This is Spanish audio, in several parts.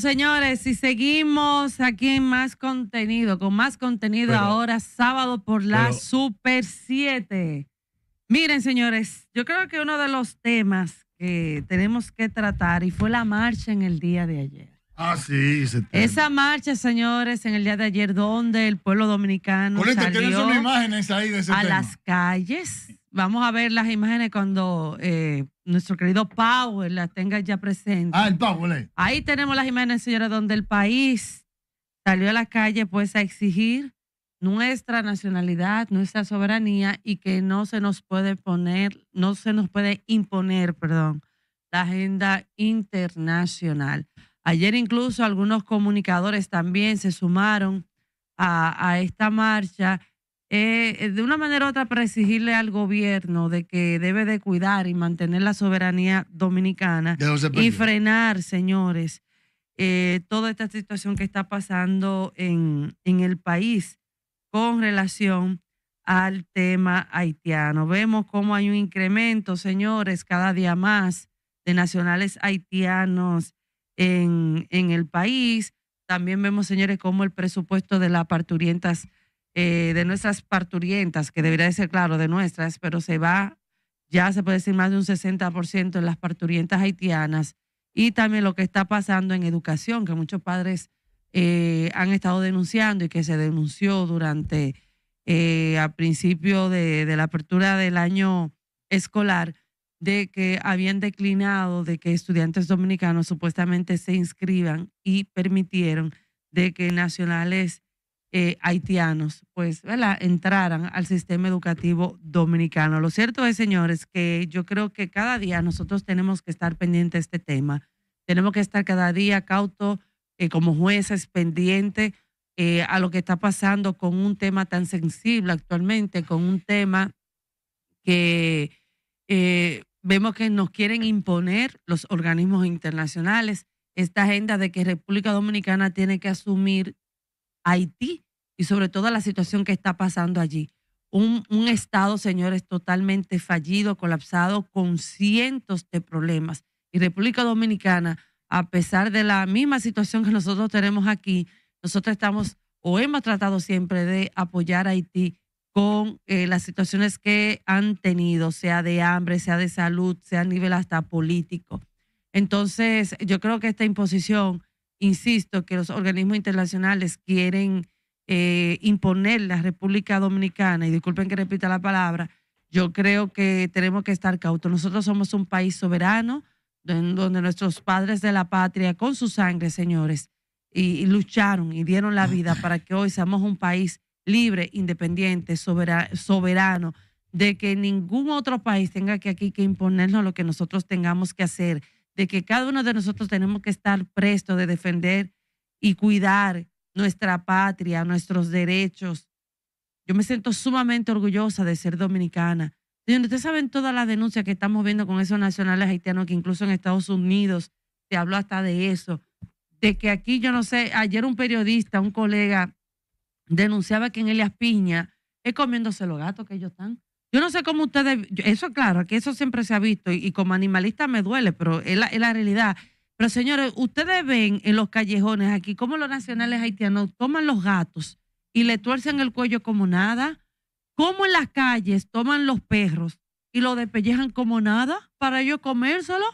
señores, y seguimos aquí en más contenido, con más contenido ahora, sábado por la Super 7. Miren, señores, yo creo que uno de los temas que tenemos que tratar y fue la marcha en el día de ayer. Ah, sí, Esa marcha, señores, en el día de ayer, donde el pueblo dominicano salió imágenes ahí de ese a las calles. Vamos a ver las imágenes cuando eh, nuestro querido Power, la tenga ya presente. Ah, el Power eh. Ahí tenemos las imágenes, señores, donde el país salió a la calle pues a exigir nuestra nacionalidad, nuestra soberanía y que no se nos puede poner, no se nos puede imponer, perdón, la agenda internacional. Ayer incluso algunos comunicadores también se sumaron a, a esta marcha eh, eh, de una manera u otra para exigirle al gobierno de que debe de cuidar y mantener la soberanía dominicana y frenar, señores, eh, toda esta situación que está pasando en, en el país con relación al tema haitiano. Vemos cómo hay un incremento, señores, cada día más de nacionales haitianos en, en el país. También vemos, señores, cómo el presupuesto de las parturientas eh, de nuestras parturientas, que debería de ser claro, de nuestras, pero se va, ya se puede decir más de un 60% en las parturientas haitianas y también lo que está pasando en educación, que muchos padres eh, han estado denunciando y que se denunció durante eh, a principio de, de la apertura del año escolar de que habían declinado de que estudiantes dominicanos supuestamente se inscriban y permitieron de que nacionales eh, haitianos, pues, ¿verdad? entraran al sistema educativo dominicano. Lo cierto es, señores, que yo creo que cada día nosotros tenemos que estar pendiente de este tema. Tenemos que estar cada día cauto, eh, como jueces, pendiente eh, a lo que está pasando con un tema tan sensible actualmente, con un tema que vemos que nos quieren imponer los organismos internacionales esta agenda de que República Dominicana tiene que asumir Haití y sobre todo la situación que está pasando allí. Un, Estado, señores, totalmente fallido, colapsado, con cientos de problemas. Y República Dominicana, a pesar de la misma situación que nosotros tenemos aquí, nosotros estamos o hemos tratado siempre de apoyar a Haití con eh, las situaciones que han tenido, sea de hambre, sea de salud, sea a nivel hasta político. Entonces, yo creo que esta imposición insisto, que los organismos internacionales quieren eh, imponer la República Dominicana, y disculpen que repita la palabra, yo creo que tenemos que estar cautos. Nosotros somos un país soberano, donde nuestros padres de la patria, con su sangre, señores, y, lucharon y dieron la vida para que hoy seamos un país libre, independiente, soberano, soberano de que ningún otro país tenga que aquí que imponernos lo que nosotros tengamos que hacer de que cada uno de nosotros tenemos que estar presto de defender y cuidar nuestra patria, nuestros derechos. Yo me siento sumamente orgullosa de ser dominicana. Ustedes saben todas las denuncias que estamos viendo con esos nacionales haitianos, que incluso en Estados Unidos se habló hasta de eso, de que aquí, yo no sé, ayer un periodista, un colega, denunciaba que en Elias Piña es comiéndose los gatos que ellos están. Yo no sé cómo ustedes, eso claro, que eso siempre se ha visto y, como animalista me duele, pero es la, realidad. Pero señores, ustedes ven en los callejones aquí cómo los nacionales haitianos toman los gatos y le tuercen el cuello como nada, cómo en las calles toman los perros y lo despellejan como nada para ellos comérselo.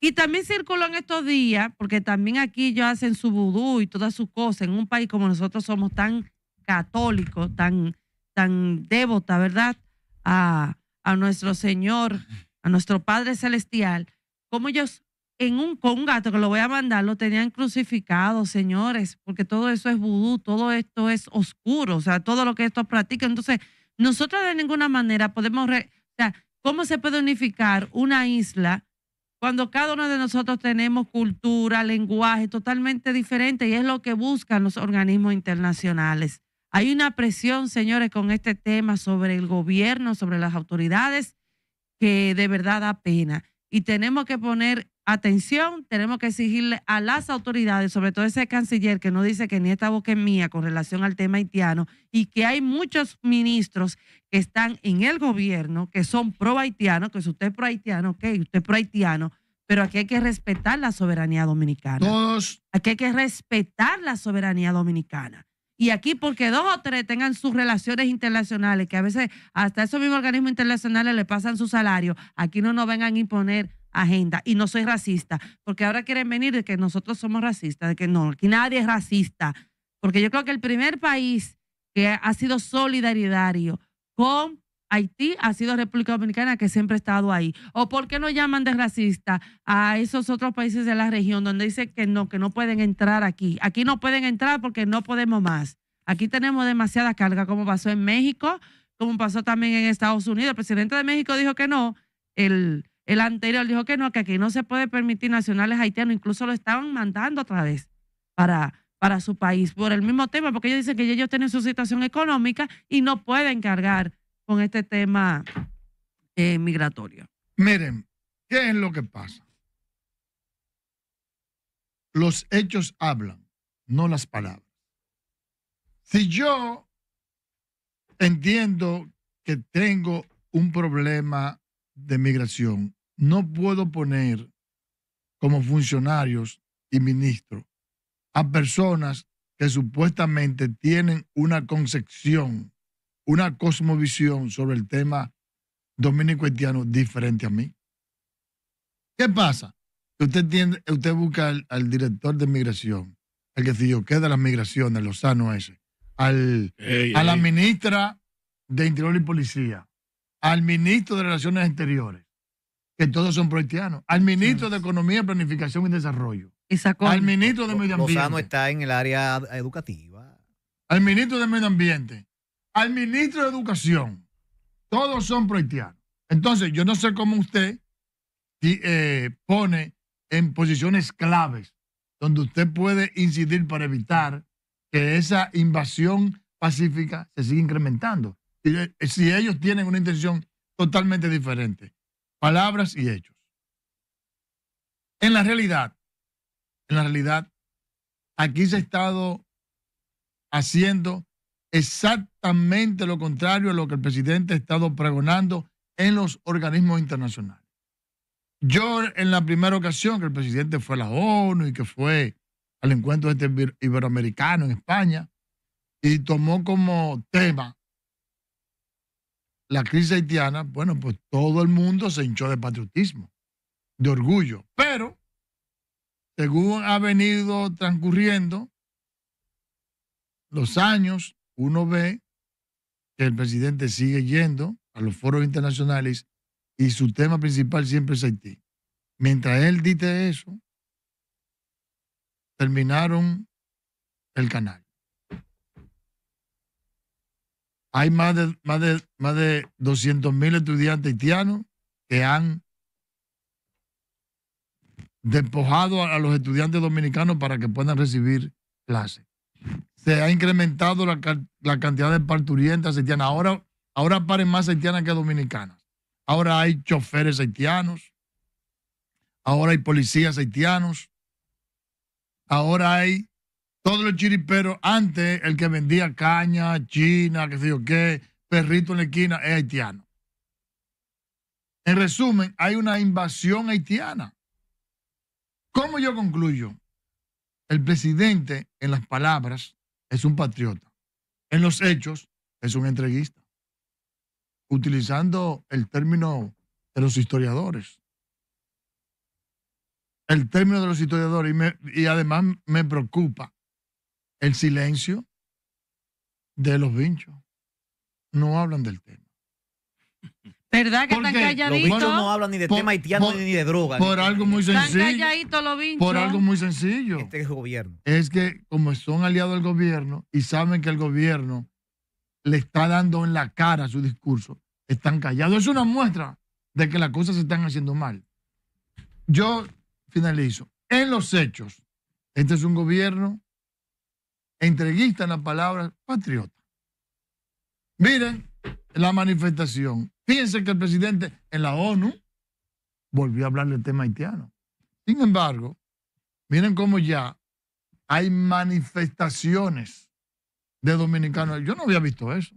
Y también circulan en estos días, porque también aquí ellos hacen su vudú y todas sus cosas, en un país como nosotros somos tan católicos, tan, tan devota, ¿verdad? a, a nuestro Señor, a nuestro Padre Celestial, como ellos en un, con que lo voy a mandar, lo tenían crucificado, señores, porque todo eso es vudú, todo esto es oscuro, o sea, todo lo que estos practican. Entonces, nosotros de ninguna manera podemos, re, o sea, ¿cómo se puede unificar una isla cuando cada uno de nosotros tenemos cultura, lenguaje totalmente diferente y es lo que buscan los organismos internacionales? Hay una presión, señores, con este tema sobre el gobierno, sobre las autoridades, que de verdad da pena. Y tenemos que poner atención, tenemos que exigirle a las autoridades, sobre todo ese canciller que no dice que ni esta boca es mía con relación al tema haitiano, y que hay muchos ministros que están en el gobierno, que son pro haitiano, que si usted es pro haitiano, ok, usted es pro haitiano, pero aquí hay que respetar la soberanía dominicana. Todos. Aquí hay que respetar la soberanía dominicana. Y aquí, porque dos o tres tengan sus relaciones internacionales, que a veces hasta esos mismos organismos internacionales le pasan su salario, aquí no nos vengan a imponer agenda. Y no soy racista, porque ahora quieren venir de que nosotros somos racistas, de que no, aquí nadie es racista. Porque yo creo que el primer país que ha sido solidario con Haití ha sido República Dominicana que siempre ha estado ahí. ¿O por qué no llaman de racista a esos otros países de la región donde dicen que no, que no pueden entrar aquí? Aquí no pueden entrar porque no podemos más. Aquí tenemos demasiada carga, como pasó en México, como pasó también en Estados Unidos. El presidente de México dijo que no, el, el anterior dijo que no, que aquí no se puede permitir nacionales haitianos, incluso lo estaban mandando otra vez para para su país por el mismo tema, porque ellos dicen que ellos tienen su situación económica y no pueden cargar con este tema eh, migratorio? Miren, ¿qué es lo que pasa? Los hechos hablan, no las palabras. Si yo entiendo que tengo un problema de migración, no puedo poner como funcionarios y ministros a personas que supuestamente tienen una concepción una cosmovisión sobre el tema dominico-haitiano diferente a mí. ¿Qué pasa? Usted, busca al, director de migración, El que se yo, que es de las migraciones, Lozano ese, al, a la ministra de Interior y Policía, al ministro de Relaciones Exteriores, que todos son prohaitianos, al ministro de Economía, Planificación y Desarrollo, al ministro de Medio Ambiente. Lozano está en el área educativa. Al ministro de Medio Ambiente, al ministro de Educación, todos son prohitianos. Entonces, yo no sé cómo usted eh, pone en posiciones claves donde usted puede incidir para evitar que esa invasión pacífica se siga incrementando. Eh, si ellos tienen una intención totalmente diferente, palabras y hechos. En la realidad, en la realidad, aquí se ha estado haciendo exactamente lo contrario a lo que el presidente ha estado pregonando en los organismos internacionales. Yo en la primera ocasión que el presidente fue a la ONU y que fue al encuentro de este iberoamericano en España y tomó como tema la crisis haitiana, bueno, pues todo el mundo se hinchó de patriotismo, de orgullo. Pero, según ha venido transcurriendo los años, uno ve que el presidente sigue yendo a los foros internacionales y su tema principal siempre es Haití. Mientras él dice eso, terminaron el canal. Hay más de, más de, más de 200 mil estudiantes haitianos que han despojado a los estudiantes dominicanos para que puedan recibir clases se ha incrementado la, cantidad de parturientas haitianas. Ahora, ahora paren más haitianas que dominicanas. Ahora hay choferes haitianos. Ahora hay policías haitianos. Ahora hay todos los chiriperos. Antes, el que vendía caña, china, que sé yo qué, perrito en la esquina, es haitiano. En resumen, hay una invasión haitiana. ¿Cómo yo concluyo? El presidente, en las palabras, es un patriota. En los hechos es un entreguista. Utilizando el término de los historiadores. El término de los historiadores y, además me preocupa el silencio de los vinchos. No hablan del tema. ¿Verdad que están calladitos? no hablan ni de tema haitiano ni de droga. Por algo muy sencillo. Están calladitos los bichos. Por algo muy sencillo. Este gobierno. Es que como son aliados del gobierno y saben que el gobierno le está dando en la cara su discurso, están callados. Es una muestra de que las cosas se están haciendo mal. Yo finalizo. En los hechos, este es un gobierno entreguista en la palabra patriota. Miren la manifestación Fíjense que el presidente en la ONU volvió a hablar del tema haitiano. Sin embargo, miren cómo ya hay manifestaciones de dominicanos. Yo no había visto eso.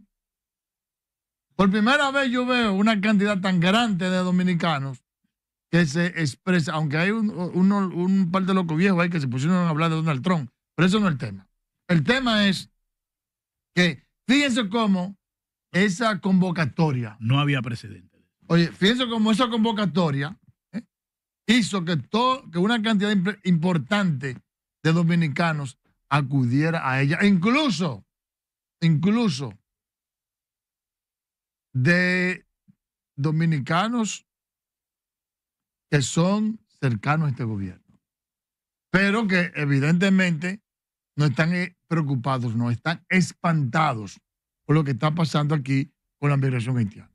Por primera vez yo veo una cantidad tan grande de dominicanos que se expresa, aunque hay un, un par de locos viejos ahí que se pusieron a hablar de Donald Trump, pero eso no es el tema. El tema es que fíjense cómo esa convocatoria. No había precedente. Oye, fíjense cómo esa convocatoria ¿eh? hizo que, todo, que una cantidad importante de dominicanos acudiera a ella. Incluso, incluso de dominicanos que son cercanos a este gobierno, pero que evidentemente no están eh, preocupados, no están espantados por lo que está pasando aquí con la migración haitiana.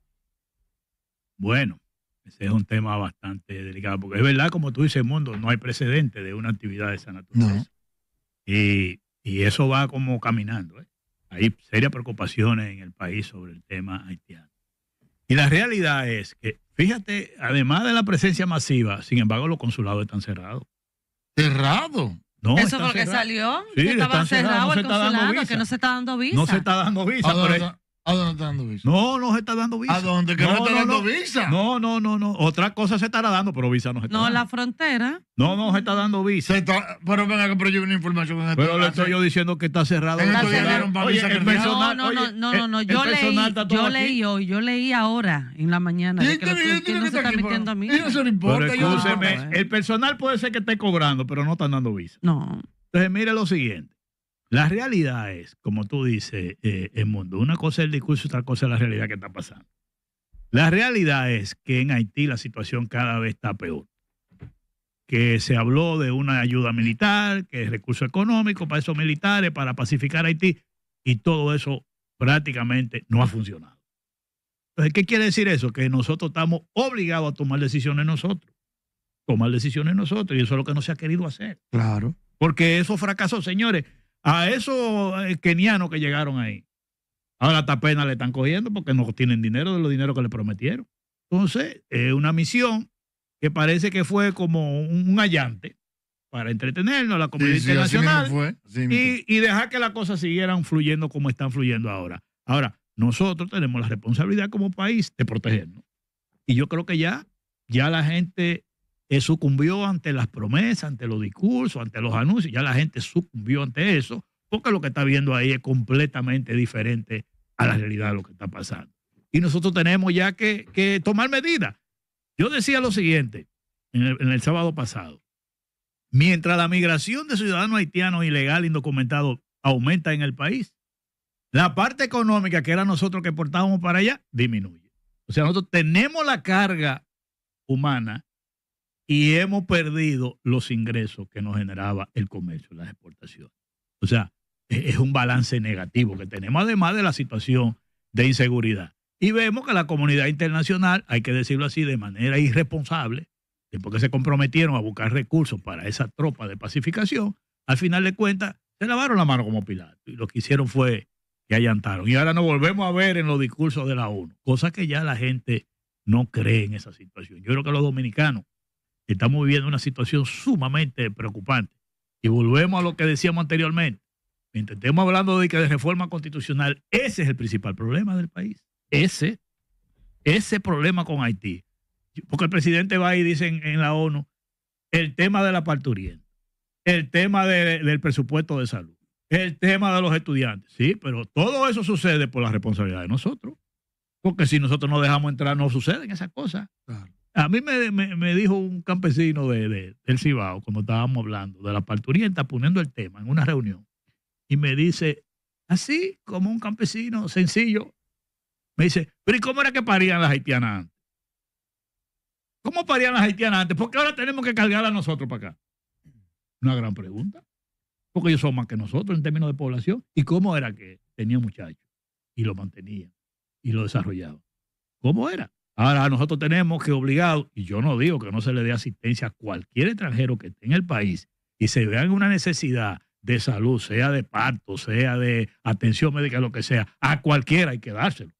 Bueno, ese es un tema bastante delicado, porque es verdad, como tú dices, Mundo, no hay precedente de una actividad de esa naturaleza. Y, eso va como caminando. ¿eh? Hay serias preocupaciones en el país sobre el tema haitiano. Y la realidad es que, fíjate, además de la presencia masiva, sin embargo, los consulados están cerrados. ¿Cerrados? No, Eso porque que salió. que estaba cerrado, el consulado, que no se está dando visa. No se está dando visa. Ah, por eso ¿A dónde está dando visa? No, no se está dando visa. ¿A dónde que no, está dando visa? No, no, no, no. Otra cosa se estará dando, pero visa no se está no, dando. No, la frontera. No, no se está dando visa. Está, pero venga, pero yo una información. Con pero le estoy yo diciendo que está cerrado. Está no, no, no, no, no, Yo, leí, yo leí hoy, yo leí ahora en la mañana. Y este que no metiendo a mí. no importa. Pero, el personal puede ser que esté cobrando, pero no están dando visa. No. Entonces, mire lo siguiente. La realidad es, como tú dices, el eh, mundo. Una cosa es el discurso, otra cosa es la realidad que está pasando. La realidad es que en Haití la situación cada vez está peor. Que se habló de una ayuda militar, que es recurso económico para esos militares, para pacificar Haití, y todo eso prácticamente no ha funcionado. Entonces, ¿qué quiere decir eso? Que nosotros estamos obligados a tomar decisiones nosotros. Tomar decisiones nosotros, y eso es lo que no se ha querido hacer. Claro. Porque eso fracasó, señores, a esos eh, kenianos que llegaron ahí. Ahora hasta pena le están cogiendo porque no tienen dinero de los dineros que le prometieron. Entonces, es una misión que parece que fue como un, allante para entretenernos, la comunidad internacional, y, y dejar que las cosas siguieran fluyendo como están fluyendo ahora. Ahora, nosotros tenemos la responsabilidad como país de protegernos. Y yo creo que ya, ya la gente que sucumbió ante las promesas, ante los discursos, ante los anuncios. Ya la gente sucumbió ante eso, porque lo que está viendo ahí es completamente diferente a la realidad de lo que está pasando. Y nosotros tenemos ya que, tomar medidas. Yo decía lo siguiente en el, sábado pasado. Mientras la migración de ciudadanos haitianos ilegal indocumentado, aumenta en el país, la parte económica que era nosotros que portábamos para allá disminuye. O sea, nosotros tenemos la carga humana y hemos perdido los ingresos que nos generaba el comercio, las exportaciones. O sea, e, es un balance negativo que tenemos, además de la situación de inseguridad. Y vemos que la comunidad internacional, hay que decirlo así, de manera irresponsable, después que se comprometieron a buscar recursos para esa tropa de pacificación, al final de cuentas se lavaron la mano como Pilato y lo que hicieron fue que allantaron. Y ahora nos volvemos a ver en los discursos de la ONU, cosa que ya la gente no cree en esa situación. Yo creo que los dominicanos Estamos viviendo una situación sumamente preocupante. Y volvemos a lo que decíamos anteriormente. Mientras estemos hablando de que de reforma constitucional, ese es el principal problema del país. Ese, ese problema con Haití. Porque el presidente va y dice en, la ONU el tema de la parturienta, el tema del presupuesto de salud, el tema de los estudiantes. Sí, pero todo eso sucede por la responsabilidad de nosotros. Porque si nosotros no dejamos entrar, no suceden esas cosas. Claro. A mí me, dijo un campesino de, del Cibao, como estábamos hablando, de la parturienta, poniendo el tema en una reunión, y me dice, así como un campesino sencillo, me dice, pero ¿y cómo era que parían las haitianas antes? ¿Cómo parían las haitianas antes? Porque ahora tenemos que cargarlas nosotros para acá? Una gran pregunta. Porque ellos son más que nosotros en términos de población. ¿Y cómo era que tenía muchachos? Y lo mantenían y lo desarrollaban. ¿Cómo era? Ahora nosotros tenemos que obligado y yo no digo que no se le dé asistencia a cualquier extranjero que esté en el país y se vea en una necesidad de salud, sea de parto, sea de atención médica, lo que sea, a cualquiera hay que dárselo.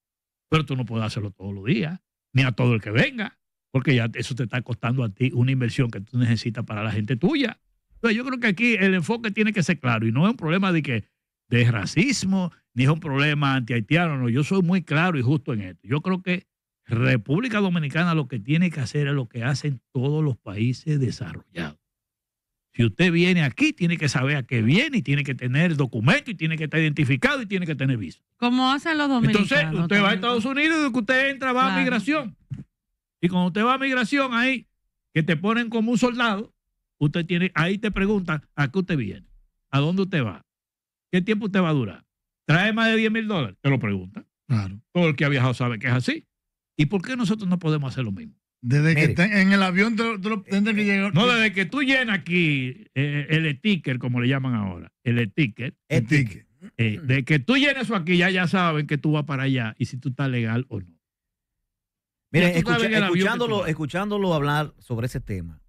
Pero tú no puedes hacerlo todos los días, ni a todo el que venga, porque ya eso te está costando a ti una inversión que tú necesitas para la gente tuya. Entonces yo creo que aquí el enfoque tiene que ser claro y no es un problema de que de racismo, ni es un problema antihaitiano, no, yo soy muy claro y justo en esto. Yo creo que República Dominicana lo que tiene que hacer es lo que hacen todos los países desarrollados. Si usted viene aquí, tiene que saber a qué viene y tiene que tener el documento y tiene que estar identificado y tiene que tener visa. Como hacen los dominicanos. Entonces, usted va a Estados Unidos y usted entra, va a migración. Y cuando usted va a migración ahí, que te ponen como un soldado, usted tiene, ahí te preguntan a qué usted viene, a dónde usted va, qué tiempo usted va a durar. ¿Trae más de 10 mil dólares? Te lo preguntan. Claro. Todo el que ha viajado sabe que es así. ¿Y por qué nosotros no podemos hacer lo mismo? Desde que en el avión eh, que eh, No, desde que tú llenas aquí eh, el sticker, como le llaman ahora, el sticker. El sticker. Eh, de que tú llenas eso aquí, ya, ya saben que tú vas para allá y si tú estás legal o no. Mire, escuchándolo, hablar sobre ese tema,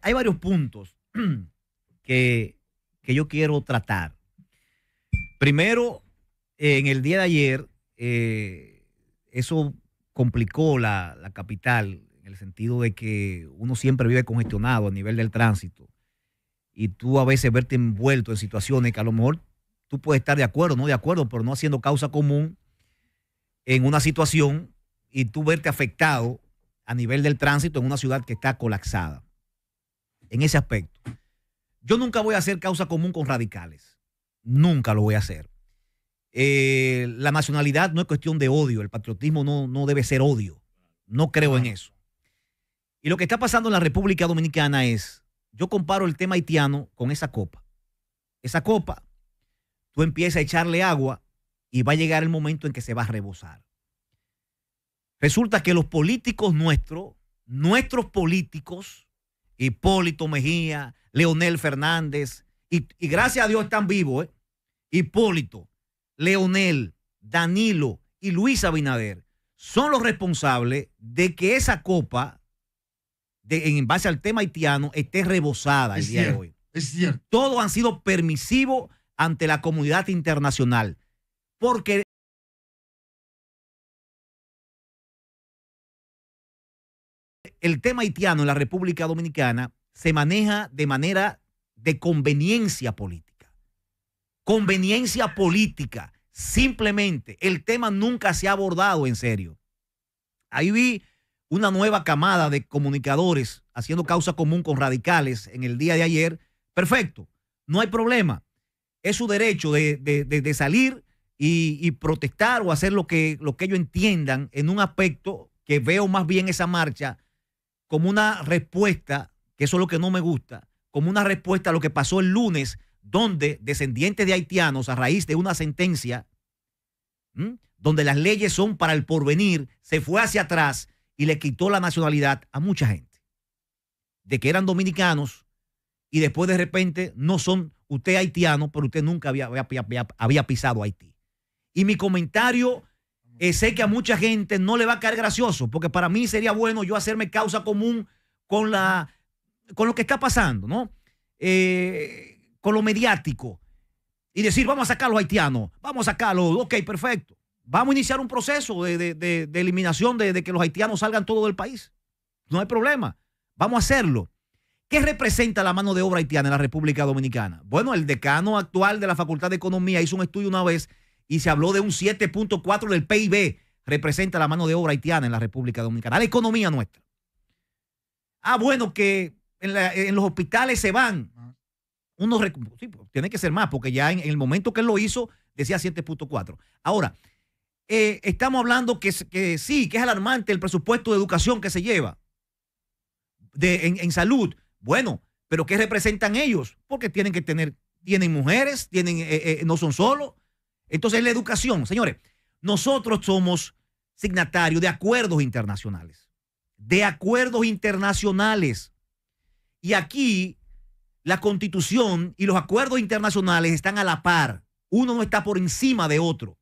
hay, varios puntos que, yo quiero tratar. Primero, en el día de ayer, eso complicó la, capital en el sentido de que uno siempre vive congestionado a nivel del tránsito y tú a veces verte envuelto en situaciones que a lo mejor tú puedes estar de acuerdo, no de acuerdo, pero no haciendo causa común en una situación y tú verte afectado a nivel del tránsito en una ciudad que está colapsada. En ese aspecto. Yo nunca voy a hacer causa común con radicales. Nunca lo voy a hacer. Eh, la nacionalidad no es cuestión de odio, el patriotismo no, debe ser odio. No creo en ah. eso. Y lo que está pasando en la República Dominicana es, yo comparo el tema haitiano con esa copa. Esa copa, tú empiezas a echarle agua y va a llegar el momento en que se va a rebosar. Resulta que los políticos nuestros, nuestros políticos, Hipólito Mejía, Leonel Fernández, y, gracias a Dios están vivos, ¿eh? Hipólito, Leonel, Danilo y Luisa Abinader son los responsables de que esa copa, en base al tema haitiano, esté rebosada el día de hoy. Es cierto. Todos han sido permisivos ante la comunidad internacional. Porque el tema haitiano en la República Dominicana se maneja de manera de conveniencia política conveniencia política. Simplemente el tema nunca se ha abordado en serio. Ahí vi una nueva camada de comunicadores haciendo causa común con radicales en el día de ayer. Perfecto, no hay problema. Es su derecho de, salir y, protestar o hacer lo que, lo que ellos entiendan en un aspecto que veo más bien esa marcha como una respuesta, que eso es lo que no me gusta, como una respuesta a lo que pasó el lunes donde descendientes de haitianos, a raíz de una sentencia, donde las leyes son para el porvenir, se fue hacia atrás y le quitó la nacionalidad a mucha gente, de que eran dominicanos y después de repente no son usted haitiano, pero usted nunca había, había, pisado Haití. Y mi comentario... Eh, sé que a mucha gente no le va a caer gracioso, porque para mí sería bueno yo hacerme causa común con, la, con lo que está pasando, ¿no? Eh, con lo mediático y decir, vamos a sacar a los haitianos, vamos a sacarlos, ok, perfecto. Vamos a iniciar un proceso de, eliminación de, que los haitianos salgan todo del país. No hay problema, vamos a hacerlo. ¿Qué representa la mano de obra haitiana en la República Dominicana? Bueno, el decano actual de la Facultad de Economía hizo un estudio una vez y se habló de un 7.4 del PIB representa la mano de obra haitiana en la República Dominicana, la economía nuestra. Ah, bueno, que en los hospitales se van uno pues, tiene que ser más, porque ya en, el momento que lo hizo decía 7.4. Ahora, eh, estamos hablando que, sí, que es alarmante el presupuesto de educación que se lleva en, salud. Bueno, pero ¿qué representan ellos? Porque tienen que tener, tienen mujeres, tienen, eh, eh, no son solos. Entonces la educación, señores, nosotros somos signatarios de acuerdos internacionales, de acuerdos internacionales. Y aquí la constitución y los acuerdos internacionales están a la par. Uno no está por encima de otro.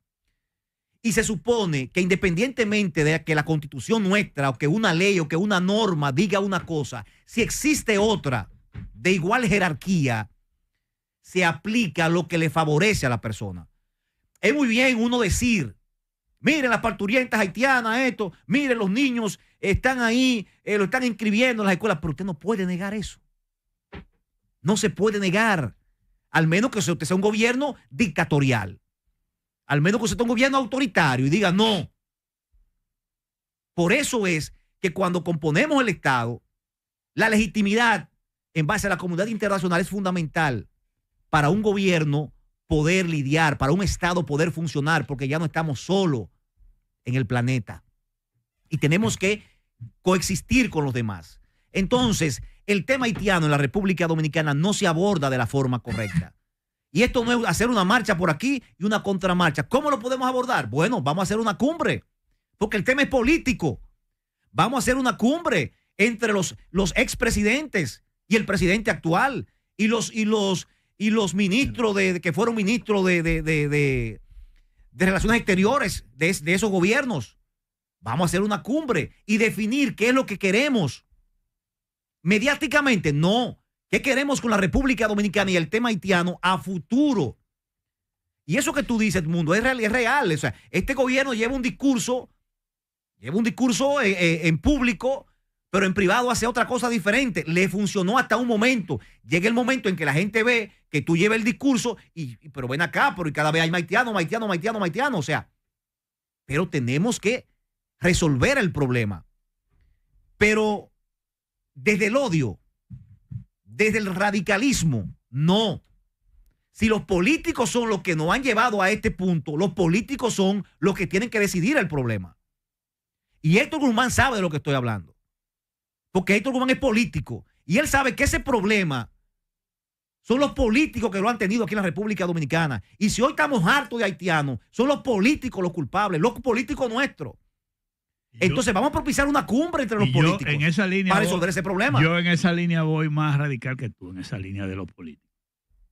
Y se supone que independientemente de que la constitución nuestra o que una ley o que una norma diga una cosa, si existe otra de igual jerarquía, se aplica lo que le favorece a la persona. Es muy bien uno decir, miren las parturientas haitianas, esto, miren los niños están ahí, eh, lo están inscribiendo en las escuelas, pero usted no puede negar eso. No se puede negar. Al menos que usted sea un gobierno dictatorial. Al menos que usted sea un gobierno autoritario y diga no. Por eso es que cuando componemos el Estado, la legitimidad en base a la comunidad internacional es fundamental para un gobierno poder lidiar, para un Estado poder funcionar, porque ya no estamos solos en el planeta. Y tenemos que coexistir con los demás. Entonces, el tema haitiano en la República Dominicana no se aborda de la forma correcta. Y esto no es hacer una marcha por aquí y una contramarcha. ¿Cómo lo podemos abordar? Bueno, vamos a hacer una cumbre, porque el tema es político. Vamos a hacer una cumbre entre los, los expresidentes y el presidente actual y los, y los, y los ministros de, que fueron ministros de, Relaciones Exteriores de esos gobiernos. Vamos a hacer una cumbre y definir qué es lo que queremos mediáticamente, no. ¿Qué queremos con la República Dominicana y el tema haitiano a futuro? Y eso que tú dices, Mundo, es real, es real. O sea, este gobierno lleva un discurso, lleva un discurso eh, eh, en, público, pero en privado hace otra cosa diferente. Le funcionó hasta un momento. Llega el momento en que la gente ve que tú llevas el discurso, y, pero ven acá, pero cada vez hay haitiano, haitiano, haitiano, haitiano, O sea, pero tenemos que resolver el problema. Pero desde el odio, desde el radicalismo. No. Si los políticos son los que nos han llevado a este punto, los políticos son los que tienen que decidir el problema. Y Héctor Guzmán sabe de lo que estoy hablando. Porque Héctor Guzmán es político. Y él sabe que ese problema son los políticos que lo han tenido aquí en la República Dominicana. Y si hoy estamos hartos de haitianos, son los políticos los culpables, los políticos nuestros. Entonces vamos a propiciar una cumbre entre los políticos para resolver ese problema. Yo en esa línea voy más radical que tú, en esa línea de los políticos.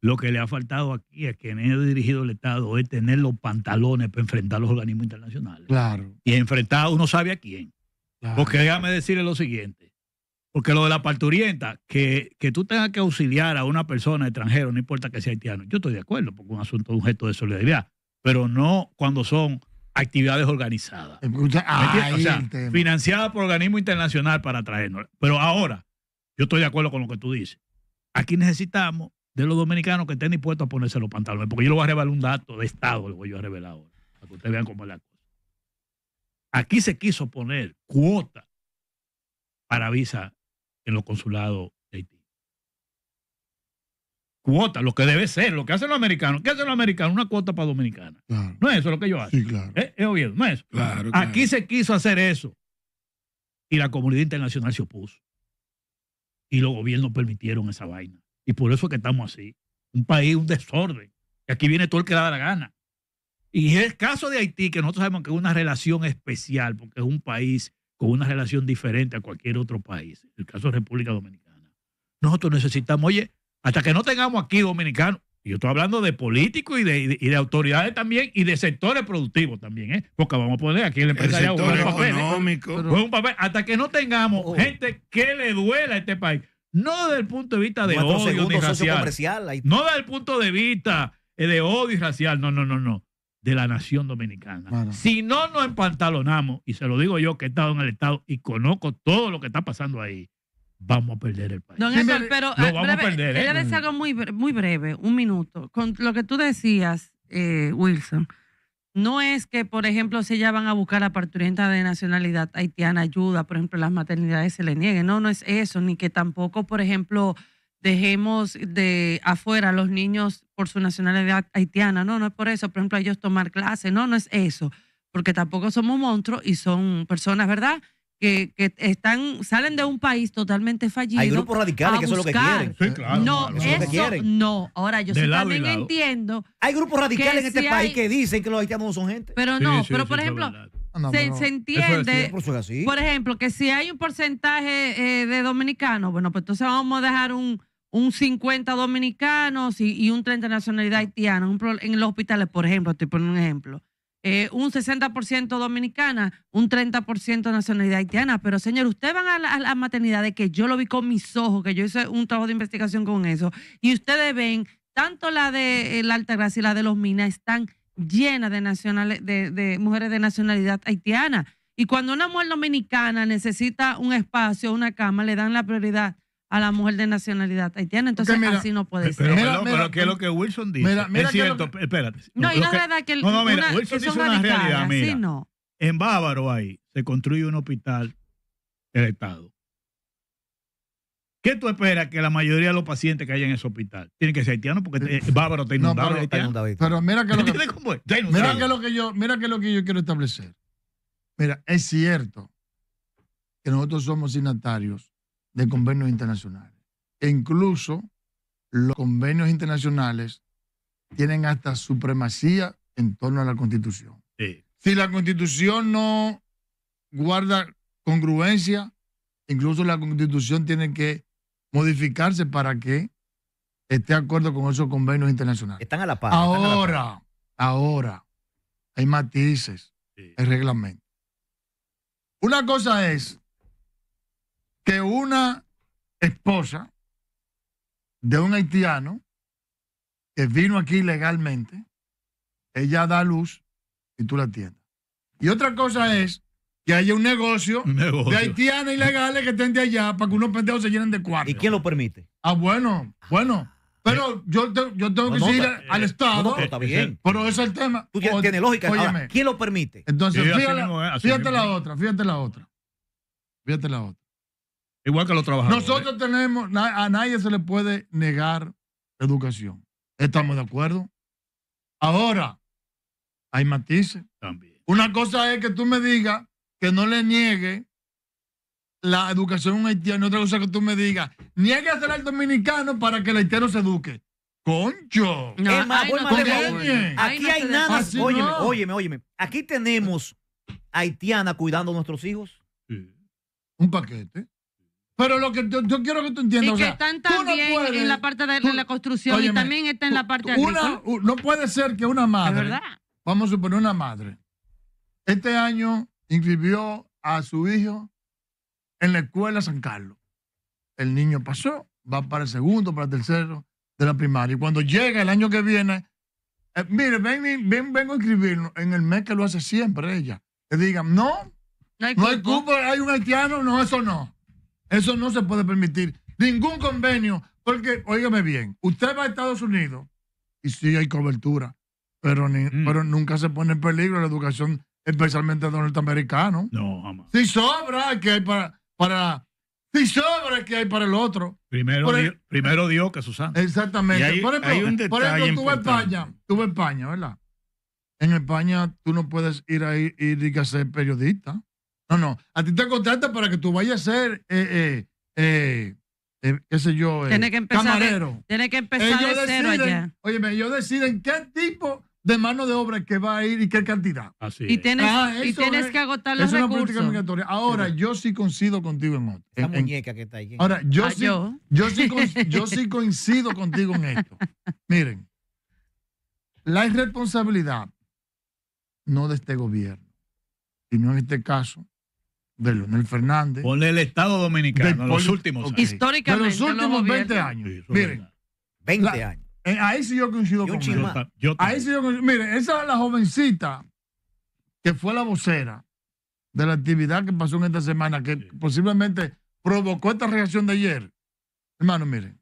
Lo que le ha faltado aquí a quien ha dirigido el Estado es tener los pantalones para enfrentar los organismos internacionales. Claro. Y enfrentar uno sabe a quién. Porque déjame decirle lo siguiente. Porque lo de la parturienta, que, tú tengas que auxiliar a una persona extranjera, no importa que sea haitiano, yo estoy de acuerdo, porque es un asunto, un gesto de solidaridad. Pero no cuando son actividades organizadas. Eh, ah, financiadas por organismo internacional para traernos. Pero ahora, yo estoy de acuerdo con lo que tú dices. Aquí necesitamos de los dominicanos que estén dispuestos a ponerse los pantalones. Porque yo le voy a revelar un dato de Estado, lo voy a revelar ahora, para que ustedes vean cómo es la cosa. Aquí se quiso poner cuota para visa en los consulados cuota, lo que debe ser, lo que hacen los americanos. ¿Qué hacen los americanos? Una cuota para dominicana. No es eso lo que yo hago Sí, claro. ¿Eh? No es eso. Aquí se quiso hacer eso. Y la comunidad internacional se opuso. Y los gobiernos permitieron esa vaina. Y por eso es que estamos así. Un país, un desorden. Y aquí viene todo el que da la gana. Y es el caso de Haití, que nosotros sabemos que es una relación especial, porque es un país con una relación diferente a cualquier otro país. El caso de República Dominicana. Nosotros necesitamos, oye, hasta que no tengamos aquí dominicanos, yo estoy hablando de políticos y de, autoridades también y de sectores productivos también, ¿eh? porque vamos a poner aquí el empresario el papel, ¿eh? económico. un papel. Hasta que no tengamos oh. gente que le duela a este país, no desde el punto de vista de odio racial, no desde el punto de vista eh, de odio racial, no, no, no, no, de la nación dominicana. Si no nos empantalonamos, y se lo digo yo que he estado en el Estado y conozco todo lo que está pasando ahí, vamos a perder el país. Don Héctor, pero lo eh, a perder. ¿eh? algo muy, muy breve, un minuto. Con lo que tú decías, eh, Wilson, no es que, por ejemplo, si ya van a buscar a parturientas de nacionalidad haitiana, ayuda, por ejemplo, las maternidades se le nieguen. No, no es eso, ni que tampoco, por ejemplo, dejemos de afuera a los niños por su nacionalidad haitiana. No, no es por eso. Por ejemplo, ellos tomar clases. No, no es eso. Porque tampoco somos monstruos y son personas, ¿verdad? que, están salen de un país totalmente fallido. Hay grupos radicales que eso es lo que quieren. no, eso, no. Ahora yo también entiendo. Hay grupos radicales en este país que dicen que los haitianos no son gente. Pero no, pero por ejemplo, se, entiende, por ejemplo, que si hay un porcentaje eh, de dominicanos, bueno, pues entonces vamos a dejar un, un 50 dominicanos y, un 30 nacionalidad haitiana en los hospitales, por ejemplo, estoy poniendo un ejemplo. Eh, un 60% dominicana, un 30% nacionalidad haitiana. Pero señor, ustedes van a la, maternidad de que yo lo vi con mis ojos, que yo hice un trabajo de investigación con eso, y ustedes ven, tanto la de eh, la Gracia y la de los Minas están llenas de, de mujeres de nacionalidad haitiana. Y cuando una mujer dominicana necesita un espacio, una cama, le dan la prioridad a la mujer de nacionalidad haitiana. Entonces, así no puede ser. Pero, ¿qué es lo que Wilson dice? es cierto, espérate. No, y la que... verdad que... El, no, no, mira, Wilson dice una realidad, mira. En Bávaro ahí se construye un hospital del Estado. ¿Qué tú esperas que la mayoría de los pacientes que hay en ese hospital tienen que ser haitianos? Porque eh, Bávaro está inundado. No, pero, pero mira que lo que, lo que yo, mira que lo que yo quiero establecer. Mira, es cierto que nosotros somos signatarios de convenios internacionales. E incluso los convenios internacionales tienen hasta supremacía en torno a la Constitución. Si la Constitución no guarda congruencia, incluso la Constitución tiene que modificarse para que esté de acuerdo con esos convenios internacionales. Están a la par. Ahora, ahora, hay matices, En el reglamento. Una cosa es que una esposa de un haitiano que vino aquí legalmente, ella da luz y tú la atiendes. Y otra cosa es que haya un negocio, de haitianos ilegales que estén de allá para que unos pendejos se llenen de cuartos ¿Y quién lo permite? Ah, bueno, bueno. Pero yo, yo tengo que ir al eh, Estado. está bien. Pero ese es el tema. Tú lógica. ¿Quién lo permite? Entonces, fíjate la otra, fíjate la otra. Fíjate la otra. Igual que los trabajadores. Nosotros tenemos, a nadie se le puede negar educación. ¿Estamos de acuerdo? Ahora, hay matices. También. Una cosa es que tú me digas que no le niegue la educación a un haitiano. Otra cosa es que tú me digas, Niegue hacer al dominicano para que el haitiano se eduque. ¡Concho! Aquí hay nada. óyeme, óyeme, Aquí tenemos haitiana cuidando a nuestros hijos. Sí. Un paquete. Pero lo que yo, quiero que tú entiendas. Y que también en la parte de, la construcción y también está en la parte una, No puede ser que una madre, verdad? vamos a suponer una madre, este año inscribió a su hijo en la escuela San Carlos. El niño pasó, va para el segundo, para el tercero de la primaria. Y cuando llega el año que viene, eh, mire, ven, vengo a inscribirlo en el mes que lo hace siempre ella. Le digan, no, no hay, no hay cupo, hay un haitiano, no, eso no. Eso no se puede permitir. Ningún convenio, porque, óigame bien, usted va a Estados Unidos y sí hay cobertura, pero, ni, mm. pero nunca se pone en peligro la educación, especialmente de los No, jamás. Si sobra que hay para, para si sobra que hay para el otro. Primero, Dios, primero Dios que Susana. Exactamente. por ejemplo, por ejemplo tú España, tú España, ¿verdad? En España tú no puedes ir a ir y que ser periodista. No, no. A ti te contratan para que tú vayas a ser, eh, eh, eh, qué sé yo, que empezar camarero. Tienes que empezar de cero allá. Óyeme, ellos deciden qué tipo de mano de obra que va a ir y qué cantidad. Así y tienes, ah, que agotar los es recursos. Una política migratoria. Ahora, yo sí coincido contigo en esto. Esa muñeca que está ahí. Ahora, Yo, sí, yo sí coincido contigo en esto. Miren, la irresponsabilidad no de este gobierno, sino en este caso de Leonel Fernández. Con el Estado Dominicano, los últimos Históricamente. De los últimos 20 años. miren. 20 años. Eh, ahí sí yo coincido con Yo esa es la jovencita que fue la vocera de la actividad que pasó en esta semana, que posiblemente provocó esta reacción de ayer. Hermano, miren,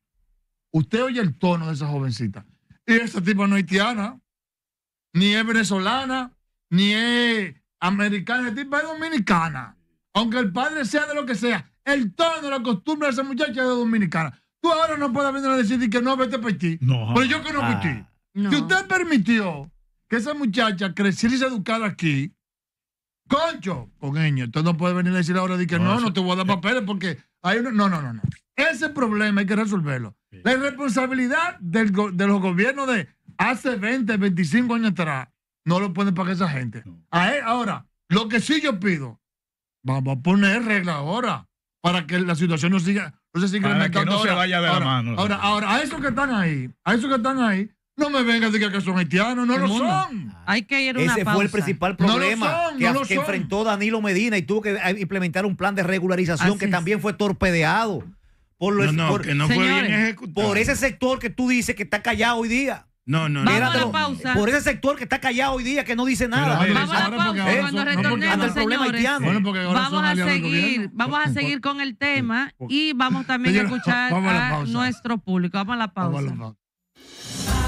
usted oye el tono de esa jovencita. Y esa tipo no es haitiana, ni es venezolana, ni es americana, esa tipa es dominicana aunque el padre sea de lo que sea, el tono, la costumbre de esa muchacha es de dominicana. Tú ahora no puedes venir a decir que no, vete para ti. Pero yo conozco ah. Si usted permitió que esa muchacha creciera y se educara aquí, concho, con ella, usted no puede venir a decir ahora de que no, no, te voy a dar papeles porque hay No, no, no, no. Ese problema hay que resolverlo. La irresponsabilidad del, de los gobiernos de hace 20, 25 años atrás no lo pueden pagar esa gente. ahora, lo que sí yo pido Vamos a poner regla ahora para que la situación no siga, no se para que no se vaya de la mano. Ahora, ahora, a esos que están ahí, a esos que están ahí, no me vengas a decir que son haitianos, no lo son. Hay que ir a Ese fue el principal problema que, enfrentó Danilo Medina y tuvo que eh, implementar un plan de regularización que también fue torpedeado. Por, los, no, fue bien por ese sector que tú dices que está callado hoy día. No, no, no. Por ese sector que está callado hoy día, que no dice nada. vamos a seguir, vamos a seguir con el tema y vamos también a escuchar a, nuestro público. Vamos a la pausa.